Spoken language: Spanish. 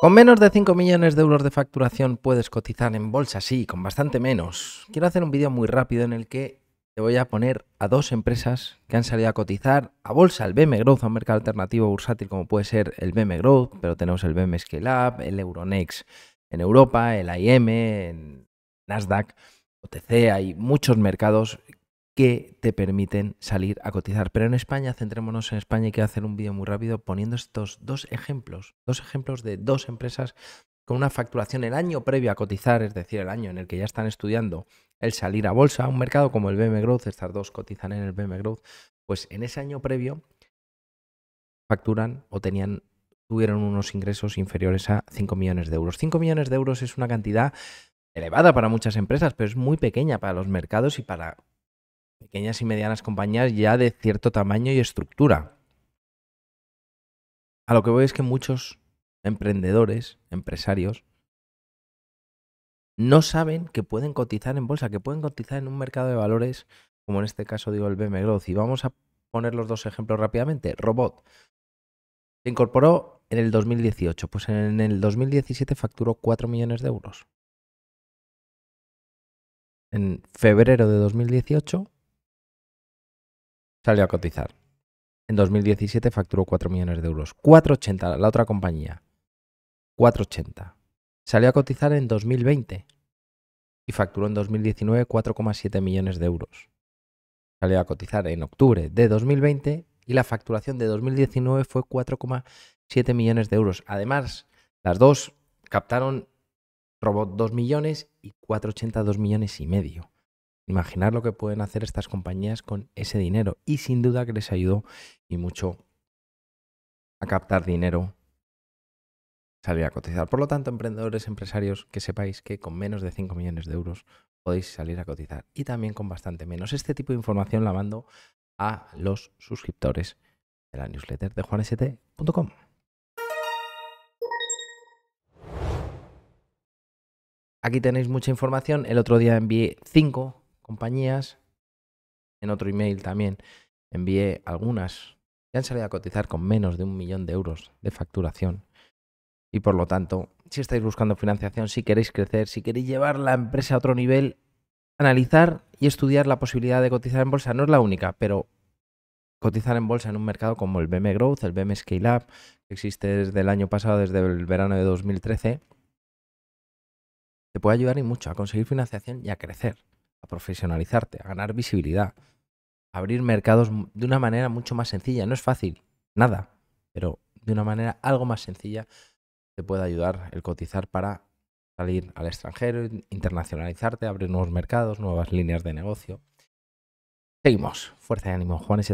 Con menos de 5 millones de euros de facturación puedes cotizar en bolsa, sí, con bastante menos. Quiero hacer un vídeo muy rápido en el que te voy a poner a dos empresas que han salido a cotizar a bolsa, el BM Growth, a un mercado alternativo bursátil como puede ser el BM Growth, pero tenemos el BM Scale Up, el Euronext en Europa, el IM, en Nasdaq, OTC, hay muchos mercados que te permiten salir a cotizar. Pero en España, centrémonos en España y quiero hacer un vídeo muy rápido poniendo estos dos ejemplos, dos ejemplos de dos empresas con una facturación el año previo a cotizar, es decir, el año en el que ya están estudiando el salir a bolsa, un mercado como el BM Growth, estas dos cotizan en el BM Growth, pues en ese año previo facturan o tenían tuvieron unos ingresos inferiores a 5 millones de euros. 5 millones de euros es una cantidad elevada para muchas empresas, pero es muy pequeña para los mercados y para pequeñas y medianas compañías ya de cierto tamaño y estructura. A lo que voy es que muchos emprendedores, empresarios, no saben que pueden cotizar en bolsa, que pueden cotizar en un mercado de valores, como en este caso digo el BM Growth. Y vamos a poner los dos ejemplos rápidamente. Robot se incorporó en el 2018, pues en el 2017 facturó 4 millones de euros. En febrero de 2018 salió a cotizar. En 2017 facturó 4 millones de euros. 4,80 la otra compañía. 4,80. Salió a cotizar en 2020 y facturó en 2019 4,7 millones de euros. Salió a cotizar en octubre de 2020 y la facturación de 2019 fue 4,7 millones de euros. Además, las dos captaron Robot 2 millones y 480 2 millones y medio. Imaginar lo que pueden hacer estas compañías con ese dinero y sin duda que les ayudó y mucho a captar dinero, salir a cotizar. Por lo tanto, emprendedores, empresarios, que sepáis que con menos de 5 millones de euros podéis salir a cotizar y también con bastante menos. Este tipo de información la mando a los suscriptores de la newsletter de juanst.com. Aquí tenéis mucha información. El otro día envié 5 compañías. En otro email también envié algunas que han salido a cotizar con menos de un millón de euros de facturación. Y por lo tanto, si estáis buscando financiación, si queréis crecer, si queréis llevar la empresa a otro nivel, analizar y estudiar la posibilidad de cotizar en bolsa. No es la única, pero cotizar en bolsa en un mercado como el BM Growth, el BM Scale Up, que existe desde el año pasado, desde el verano de 2013, te puede ayudar y mucho a conseguir financiación y a crecer a profesionalizarte, a ganar visibilidad, abrir mercados de una manera mucho más sencilla. No es fácil, nada, pero de una manera algo más sencilla te puede ayudar el cotizar para salir al extranjero, internacionalizarte, abrir nuevos mercados, nuevas líneas de negocio. Seguimos. Fuerza y ánimo, juanes